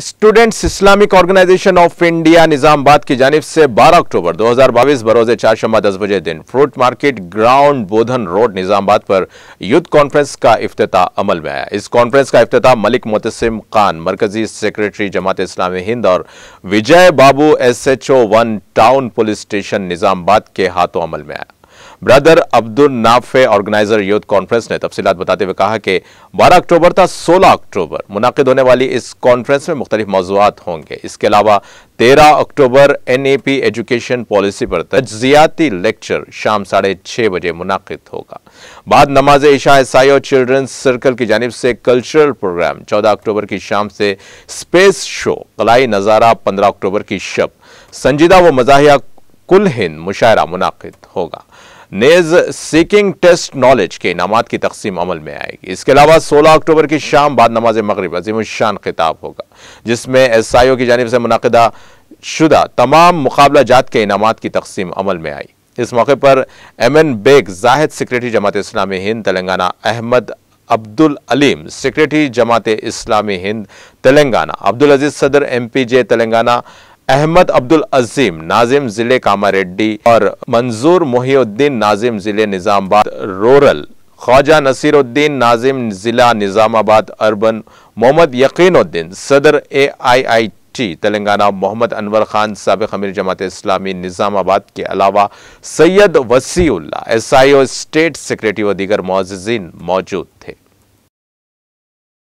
students Islamic organisation of India Nizamabad की जानब से 12 अक्टूबर 2022 चार शमा दस बजे दिन fruit market ground Bodhan road Nizamabad पर यूथ कॉन्फ्रेंस का अफ्ताह अमल में आया इस कॉन्फ्रेंस का अफ्ताह मलिक मुतसिम खान मरकजी सेक्रेटरी जमात इस्लामी हिंद और Vijay Babu S H O one town police station Nizamabad के हाथों अमल में आया brother Abdul Nafe organiser youth conference ने तफसीत बताते हुए कहा कि बारह अक्टूबर था सोलह अक्टूबर मुनद होने वाली इस कॉन्फ्रेंस में मुख्तलिफ मौजूद होंगे इसके अलावा तेरह अक्टूबर N A P education policy पर तजियाती लेक्चर शाम साढ़े छह बजे मुनद होगा बाद नमाज ईशा ईसाई और चिल्ड्रंस सर्कल की जानब से कल्चरल प्रोग्राम चौदह अक्टूबर की शाम से स्पेस शो कलाई नज़ारा पंद्रह अक्टूबर की शब संजीदा व मजाहिया कुल हिंद मुशायरा मुनद होगा नेज सीकिंग टेस्ट नॉलेज के इनाम की तकसीम अमल में आएगी इसके अलावा 16 अक्टूबर की शाम बाद नमाज मगरब शान खिताब होगा जिसमें एस आई ओ की जानब से मुनदा शुदा तमाम मुकाबला जात के इनाम की तकसीम अमल में आई इस मौके पर M N Baig Zahid secretary Jamaat Islami Hind Telangana Ahmed Abdul Aleem secretary Jamaat Islami Hind Telangana Abdul Aziz सदर M P J Telangana Ahmed Abdul Azeem नाजिम जिले कामारेड्डी और मंजूर मोहिउद्दीन नाजिम जिले निज़ामबाद रूरल ख्वाजा नसीरुद्दीन नाजिम जिला निजामाबाद अर्बन मोहम्मद यकीनुद्दीन सदर A I I T Telangana Mohammed Anwar Khan सबक अमीर जमात इस्लामी निज़ामाबाद के अलावा Syed Wasiullah S I O state secretary व दीगर मोजिन मौजूद थे